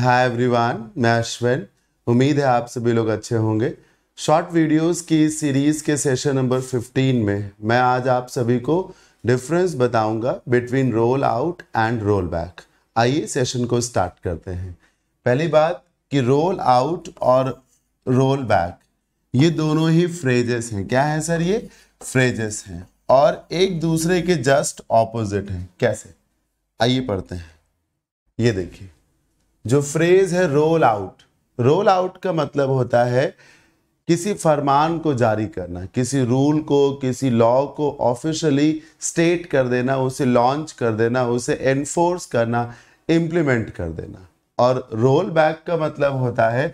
hi everyone मैं अश्विन उम्मीद है आप सभी लोग अच्छे होंगे शॉर्ट वीडियोस की सीरीज़ के सेशन नंबर 15 में मैं आज आप सभी को डिफरेंस बताऊंगा between roll out and roll back आइए सेशन को स्टार्ट करते हैं पहली बात कि रोल आउट और रोल बैक ये दोनों ही फ्रेजेस हैं क्या है सर ये फ्रेजेस हैं और एक दूसरे के जस्ट ऑपोजिट हैं कैसे आइए पढ़ते हैं ये देखिए जो फ्रेज है रोल आउट रोल आउट का मतलब होता है किसी फरमान को जारी करना किसी रूल को किसी लॉ को ऑफिशियली स्टेट कर देना उसे लॉन्च कर देना उसे एनफोर्स करना इम्प्लीमेंट कर देना और रोल बैक का मतलब होता है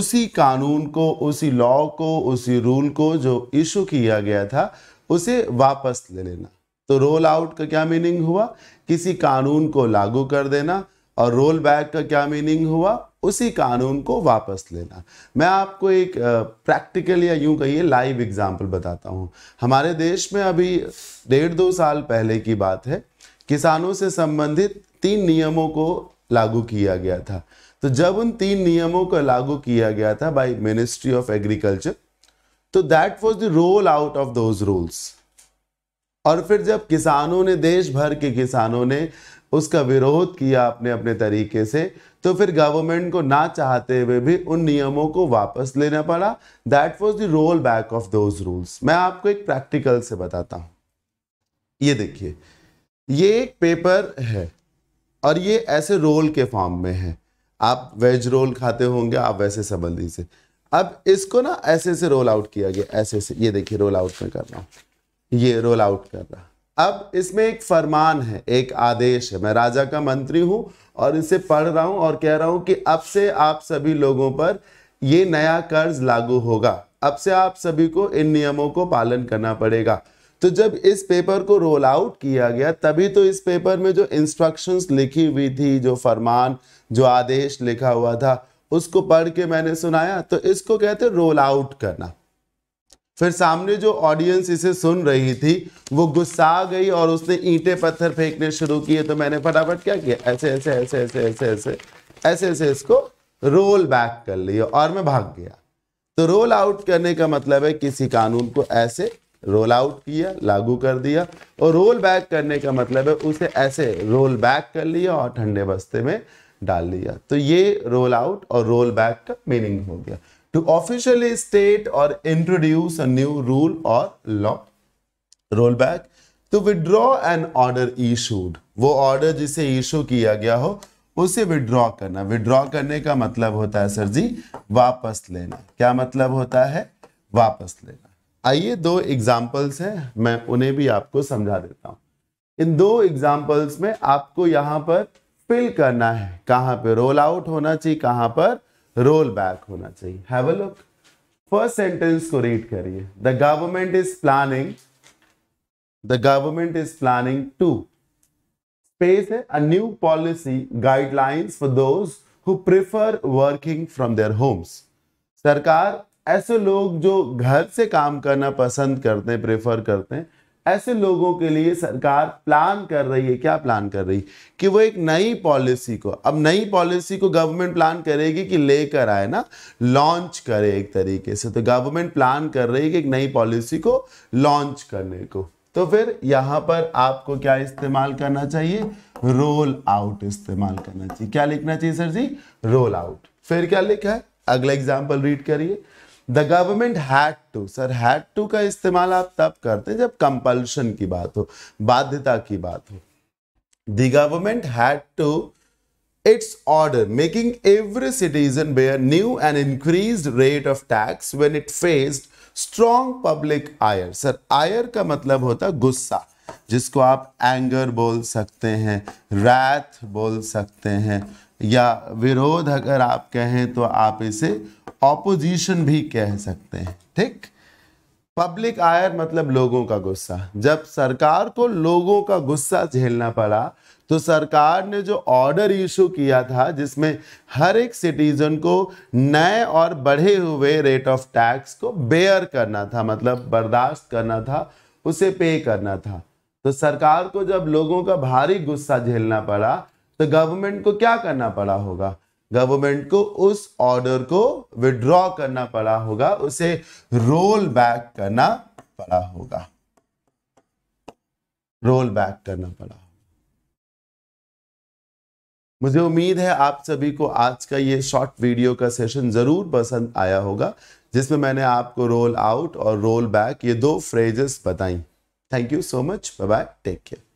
उसी कानून को उसी लॉ को उसी रूल को जो इशू किया गया था उसे वापस ले लेना तो रोल आउट का क्या मीनिंग हुआ किसी कानून को लागू कर देना और रोल बैक का क्या मीनिंग हुआ उसी कानून को वापस लेना मैं आपको एक प्रैक्टिकल या यूं कहिए लाइव एग्जांपल बताता हूं हमारे देश में अभी डेढ़ दो साल पहले की बात है किसानों से संबंधित तीन नियमों को लागू किया गया था तो जब उन तीन नियमों को लागू किया गया था बाय मिनिस्ट्री ऑफ एग्रीकल्चर तो that was the roll out of those rules और फिर जब किसानों ने देश भर के किसानों ने उसका विरोध किया आपने अपने तरीके से तो फिर गवर्नमेंट को ना चाहते हुए भी उन नियमों को वापस लेना पड़ा that was the roll back of those rules मैं आपको एक प्रैक्टिकल से बताता हूं ये देखिए ये एक पेपर है और ये ऐसे रोल के फॉर्म में है आप वेज रोल खाते होंगे आप वैसे संबंधी से अब इसको ना ऐसे से रोल आउट किया गया ऐसे से ये देखिए रोल आउट में कर रहा हूँ ये रोल आउट कर रहा अब इसमें एक फरमान है एक आदेश है मैं राजा का मंत्री हूँ और इसे पढ़ रहा हूँ और कह रहा हूँ कि अब से आप सभी लोगों पर ये नया कर्ज लागू होगा अब से आप सभी को इन नियमों को पालन करना पड़ेगा तो जब इस पेपर को रोल आउट किया गया तभी तो इस पेपर में जो इंस्ट्रक्शंस लिखी हुई थी जो फरमान जो आदेश लिखा हुआ था उसको पढ़ के मैंने सुनाया तो इसको कहते रोल आउट करना फिर सामने जो ऑडियंस इसे सुन रही थी वो गुस्सा गई और उसने ईंटे पत्थर फेंकने शुरू किए तो मैंने फटाफट क्या किया ऐसे ऐसे ऐसे ऐसे ऐसे ऐसे ऐसे ऐसे इसको रोल बैक कर लिया और मैं भाग गया तो रोल आउट करने का मतलब है किसी कानून को ऐसे रोल आउट किया लागू कर दिया और रोल बैक करने का मतलब है उसे ऐसे रोल बैक कर लिया और ठंडे बस्ते में डाल लिया तो ये रोल आउट और रोल बैक का मीनिंग हो गया ऑफिशियली स्टेट और इंट्रोड्यूस अ न्यू रूल और law roll back to withdraw an order issued वो ऑर्डर जिसे इशू किया गया हो उसे withdraw करना withdraw करने का मतलब होता है सर जी वापस लेना क्या मतलब होता है वापस लेना आइए दो एग्जाम्पल्स हैं मैं उन्हें भी आपको समझा देता हूं इन दो एग्जाम्पल्स में आपको यहां पर फिल करना है कहां पे रोल आउट होना चाहिए कहां पर रोल बैक होना चाहिए have a look first sentence को रीड करिए the government is planning the government is planning to specify a new policy guidelines for those who prefer working from their homes सरकार ऐसे लोग जो घर से काम करना पसंद करते हैं प्रेफर करते हैं ऐसे लोगों के लिए सरकार प्लान कर रही है क्या प्लान कर रही कि वो एक नई पॉलिसी को अब नई पॉलिसी को गवर्नमेंट प्लान करेगी कि लेकर आए ना लॉन्च करे एक तरीके से तो गवर्नमेंट प्लान कर रही है कि एक नई पॉलिसी को लॉन्च करने को तो फिर यहां पर आपको क्या इस्तेमाल करना चाहिए रोल आउट इस्तेमाल करना चाहिए क्या लिखना चाहिए सर जी रोल आउट फिर क्या लिखा है अगला एग्जाम्पल रीड करिए the government had to sir had to का इस्तेमाल आप तब करते हैं जब कंपल्शन की बात हो बाध्यता की बात हो the government had to its order making every citizen bear new and increase rate of tax when it faced strong public ire sir ire का मतलब होता गुस्सा जिसको आप एंगर बोल सकते हैं रैथ बोल सकते हैं या विरोध अगर आप कहें तो आप इसे ऑपोजिशन भी कह सकते हैं ठीक पब्लिक आयर मतलब लोगों का गुस्सा जब सरकार को लोगों का गुस्सा झेलना पड़ा तो सरकार ने जो ऑर्डर इशू किया था जिसमें हर एक सिटीजन को नए और बढ़े हुए रेट ऑफ टैक्स को बेयर करना था मतलब बर्दाश्त करना था उसे पे करना था तो सरकार को जब लोगों का भारी गुस्सा झेलना पड़ा तो गवर्नमेंट को क्या करना पड़ा होगा गवर्नमेंट को उस ऑर्डर को विड्रॉ करना पड़ा होगा उसे रोल बैक करना पड़ा होगा रोल बैक करना पड़ा मुझे उम्मीद है आप सभी को आज का ये शॉर्ट वीडियो का सेशन ज़रूर पसंद आया होगा जिसमें मैंने आपको रोल आउट और रोल बैक ये दो फ्रेजेस बताई thank you so much bye bye take care